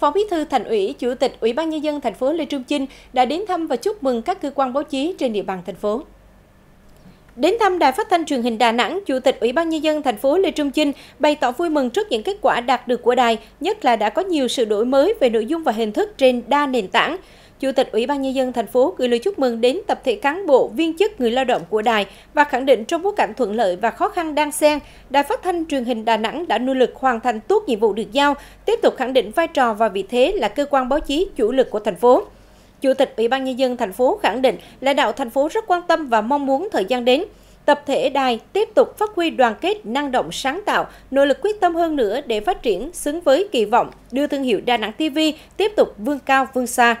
Phó Bí thư Thành ủy, Chủ tịch Ủy ban nhân dân thành phố Lê Trung Chinh đã đến thăm và chúc mừng các cơ quan báo chí trên địa bàn thành phố. Đến thăm Đài Phát thanh Truyền hình Đà Nẵng, Chủ tịch Ủy ban nhân dân thành phố Lê Trung Chinh bày tỏ vui mừng trước những kết quả đạt được của đài, nhất là đã có nhiều sự đổi mới về nội dung và hình thức trên đa nền tảng. Chủ tịch Ủy ban Nhân dân thành phố gửi lời chúc mừng đến tập thể cán bộ, viên chức, người lao động của đài và khẳng định trong bối cảnh thuận lợi và khó khăn đang xen, Đài Phát thanh Truyền hình Đà Nẵng đã nỗ lực hoàn thành tốt nhiệm vụ được giao, tiếp tục khẳng định vai trò và vị thế là cơ quan báo chí chủ lực của thành phố. Chủ tịch Ủy ban Nhân dân thành phố khẳng định lãnh đạo thành phố rất quan tâm và mong muốn thời gian đến, tập thể đài tiếp tục phát huy đoàn kết, năng động, sáng tạo, nỗ lực quyết tâm hơn nữa để phát triển xứng với kỳ vọng, đưa thương hiệu Đà Nẵng TV tiếp tục vươn cao vươn xa.